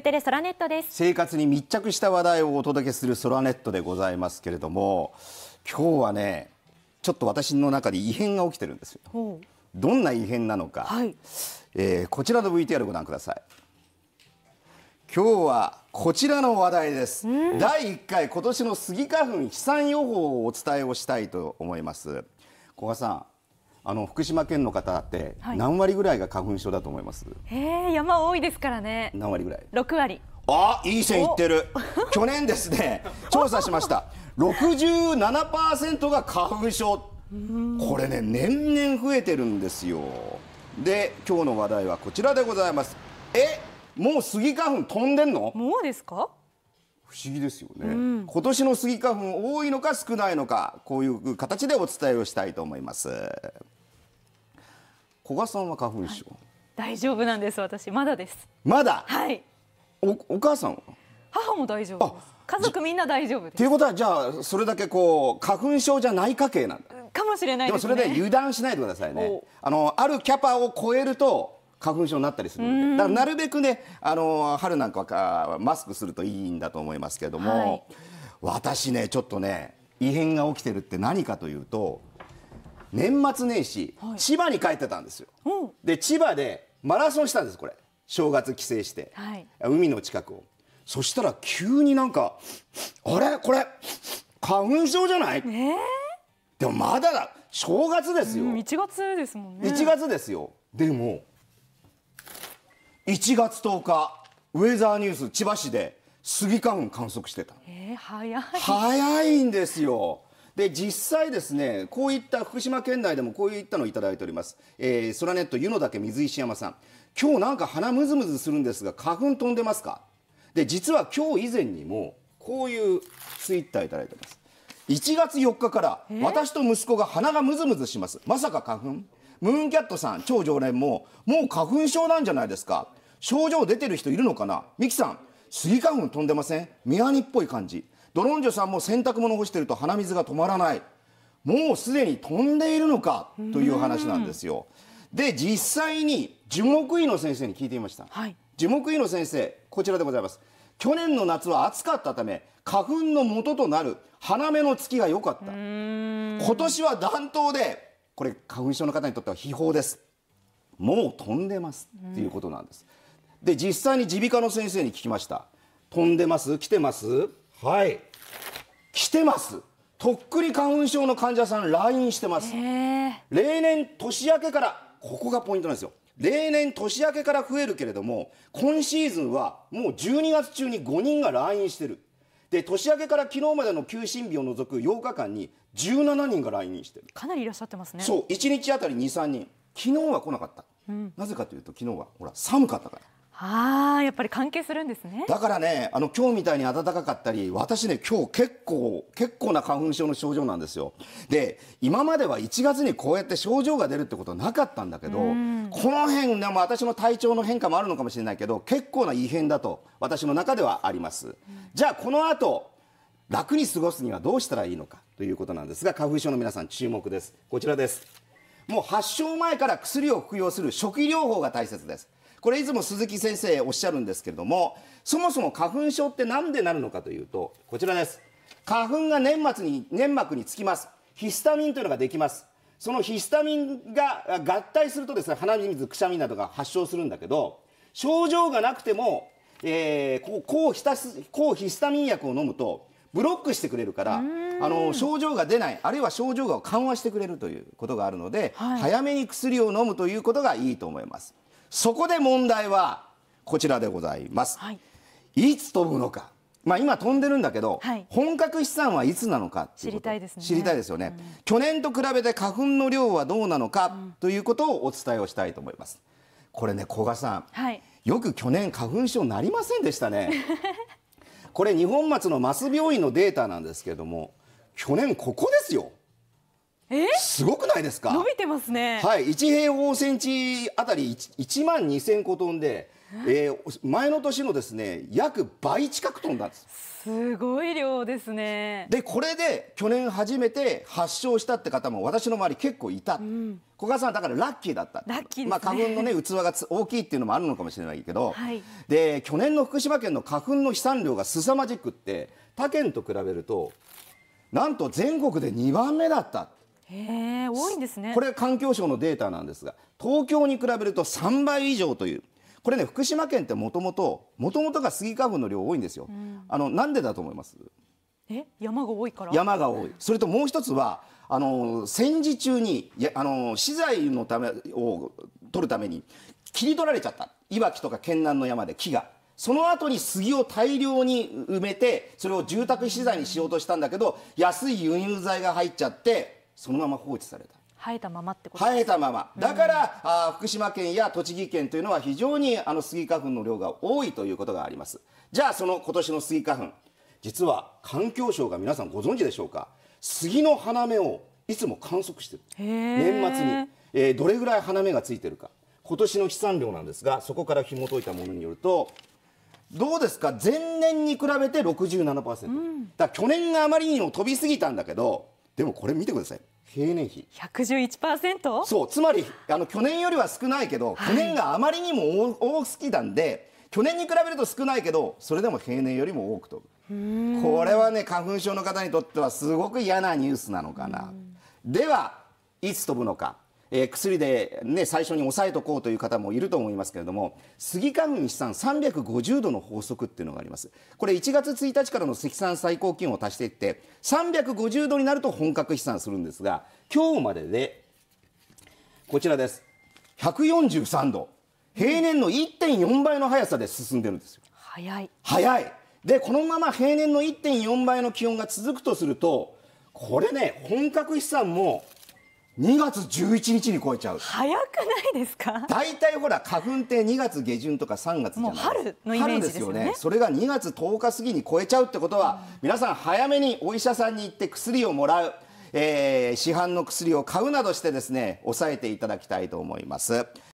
くテレソラネットです生活に密着した話題をお届けするソラネットでございますけれども今日はねちょっと私の中で異変が起きてるんですよどんな異変なのか、はい、えー、こちらの VTR ご覧ください今日はこちらの話題です、第1回今年のスギ花粉飛散予報をお伝えをしたいと思います小賀さんあの福島県の方って何割ぐらいが花粉症だと思います、へえ山多いですからね何割ぐらい六割あいい線いってる 去年ですね調査しました六十七パーセントが花粉症これね年々増えてるんですよで今日の話題はこちらでございますえもうスギ花粉飛んでんのもうですか不思議ですよね、うん、今年のスギ花粉多いのか少ないのかこういう形でお伝えをしたいと思います古賀さんは花粉症、はい、大丈夫なんです私まだですまだはいおお母さんは母も大丈夫家族みんな大丈夫ですということはじゃあそれだけこう花粉症じゃない家系なんだかもしれないで、ね、もそれで油断しないでくださいねあのあるキャパを超えると花粉症になったりするのでだからなるべくねあの春なんかはマスクするといいんだと思いますけども、はい、私ねちょっとね異変が起きてるって何かというと年末年始、はい、千葉に帰ってたんですよ、うん、で千葉でマラソンしたんですこれ正月帰省して、はい、海の近くをそしたら急になんか「あれこれ花粉症じゃないえー、でもまだだ正月ですよ、うん、1月ですもんね1月ですよでも1月10日ウェザーニュース千葉市でスギ花粉観測してた、えー、早い早いんですよで実際ですねこういった福島県内でもこういったのをいただいております、えー、ソラネット湯の岳水石山さん今日なんか鼻ムズムズするんですが花粉飛んでますかで実は今日以前にもこういうツイッターいただいてます1月4日から私と息子が鼻がムズムズしますまさか花粉ムーンキャットさん超常連ももう花粉症なんじゃないですか症状出てる人いるのかなミキさんスギ花粉飛んでません宮にニっぽい感じドロンジョさんも洗濯物干してると鼻水が止まらないもうすでに飛んでいるのかという話なんですよ。で実際に樹木医の先生に聞いてみました、はい、樹木医の先生こちらでございます去年の夏は暑かったため花粉の元となる花芽の月が良かった今年は暖冬でこれ花粉症の方にとっては秘宝ですもう飛んでますっていうことなんですで実際に耳鼻科の先生に聞きました飛んでます来てますはい来てますとっくり花粉症の患者さん来院してます例年年明けからここがポイントなんですよ例年年明けから増えるけれども今シーズンはもう12月中に5人が来院してるで年明けから昨日までの休診日を除く8日間に17人が来院してるかなりいらっしゃってますねそう1日あたり23人昨日は来なかった、うん、なぜかというと昨日はほら寒かったからあやっぱり関係するんですねだからねあの今日みたいに暖かかったり私ね今日結構結構な花粉症の症状なんですよで今までは1月にこうやって症状が出るってことはなかったんだけどこの辺ね、私の体調の変化もあるのかもしれないけど結構な異変だと私の中ではあります、じゃあこの後楽に過ごすにはどうしたらいいのかということなんですが花粉症の皆さん注目ですこちらですもう発症前から薬を服用する初期療法が大切ですこれいつも鈴木先生おっしゃるんですけれどもそもそも花粉症って何でなるのかというとこちらです花粉が粘膜に粘膜につきますヒスタミンというのができますそのヒスタミンが合体するとですね鼻水くしゃみなどが発症するんだけど症状がなくても、えー、抗ヒ抗ヒスタミン薬を飲むとブロックしてくれるからあの症状が出ないあるいは症状が緩和してくれるということがあるので、はい、早めに薬を飲むということがいいと思います。そこで問題はこちらでございます、はい、いつ飛ぶのかまあ、今飛んでるんだけど、はい、本格飛散はいつなのか知りたいですね知りたいですよね、うん、去年と比べて花粉の量はどうなのか、うん、ということをお伝えをしたいと思いますこれね古賀さん、はい、よく去年花粉症なりませんでしたねこれ日本松のマ病院のデータなんですけれども去年ここですよすごくないですか伸びてますねはい1平方センチあたり 1, 1万2000個トンで、えー、前の年のですね約倍近く飛んだんですすごい量ですねでこれで去年初めて発症したって方も私の周り結構いた、うん、小川さんだからラッキーだったラッキー、ね、まあ、花粉のね器が大きいっていうのもあるのかもしれないけど、はい、で去年の福島県の花粉の飛散量が凄まじくって他県と比べるとなんと全国で2番目だったへ多いんですねこれは環境省のデータなんですが東京に比べると3倍以上というこれね福島県ってもともともともとがスギ花粉の量多いんですよ、うん、あのなんでだと思いますえ山が多いから山が多いそれともう一つはあの戦時中にやあの資材のためを取るために切り取られちゃったいわきとか県南の山で木がその後に杉を大量に埋めてそれを住宅資材にしようとしたんだけど安い輸入材が入っちゃってそのまま放置された。生えたままってこと生えたままだから、うん、あ福島県や栃木県というのは非常にあのスギ花粉の量が多いということがありますじゃあその今年のスギ花粉実は環境省が皆さんご存知でしょうか杉の花芽をいつも観測してる年末に、えー、どれぐらい花芽がついてるか今年の飛散量なんですがそこから紐解いたものによるとどうですか前年に比べて67%、うん、だ去年があまりにも飛びすぎたんだけどでもこれ見てください平年比111%そうつまりあの去年よりは少ないけど、はい、去年があまりにも多好きなんで去年に比べると少ないけどそれでも平年よりも多く飛ぶこれはね花粉症の方にとってはすごく嫌なニュースなのかなではいつ飛ぶのかえー、薬で、ね、最初に抑えとこうという方もいると思いますけれども杉花粉飛散350度の法則っていうのがありますこれ1月1日からの積算最高気温を足していって350度になると本格飛散するんですが今日まででこちらです143度平年の1.4倍の速さで進んでるんですよ早い早いでこのまま平年の1.4倍の気温が続くとするとこれね本格飛散も2月11日に超えちゃう早くないですか大体ほら花粉って2月下旬とか3月じゃない春のイメージですよね、ね、それが2月10日過ぎに超えちゃうってことは、うん、皆さん早めにお医者さんに行って薬をもらう、えー、市販の薬を買うなどしてですね抑えていただきたいと思います